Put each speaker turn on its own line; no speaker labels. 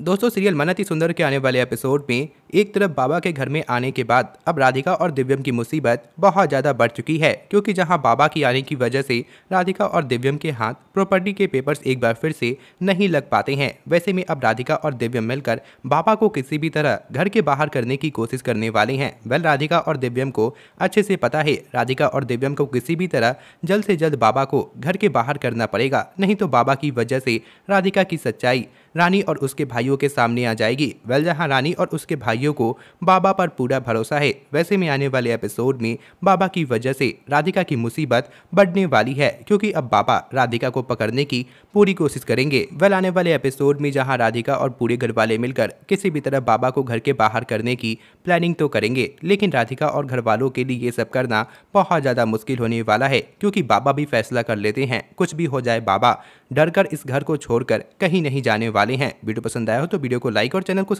दोस्तों सीरियल मनती सुंदर के आने वाले एपिसोड में एक तरफ बाबा के घर में आने के बाद अब राधिका और दिव्यम की मुसीबत बहुत ज़्यादा बढ़ चुकी है क्योंकि जहाँ बाबा की आने की वजह से राधिका और दिव्यम के हाथ प्रॉपर्टी के पेपर्स एक बार फिर से नहीं लग पाते हैं वैसे में अब राधिका और दिव्यम मिलकर बाबा को किसी भी तरह घर के बाहर करने की कोशिश करने वाले हैं वेल राधिका और दिव्यम को अच्छे से पता है राधिका और दिव्यम को किसी भी तरह जल्द से जल्द बाबा को घर के बाहर करना पड़ेगा नहीं तो बाबा की वजह से राधिका की सच्चाई रानी और उसके भाइयों के सामने आ जाएगी वेल जहाँ रानी और उसके भाई भाइयों को बाबा पर पूरा भरोसा है वैसे में आने वाले एपिसोड में बाबा की वजह से राधिका की मुसीबत बढ़ने वाली है क्योंकि अब बाबा राधिका को पकड़ने की पूरी कोशिश करेंगे वेल आने वाले एपिसोड में जहाँ राधिका और पूरे घर वाले मिलकर किसी भी तरह बाबा को घर के बाहर करने की प्लानिंग तो करेंगे लेकिन राधिका और घर वालों के लिए ये सब करना बहुत ज़्यादा मुश्किल होने वाला है क्योंकि बाबा भी फैसला कर लेते हैं कुछ भी हो जाए बाबा डरकर इस घर को छोड़कर कहीं नहीं जाने वाले हैं वीडियो पसंद आया हो तो वीडियो को लाइक और चैनल को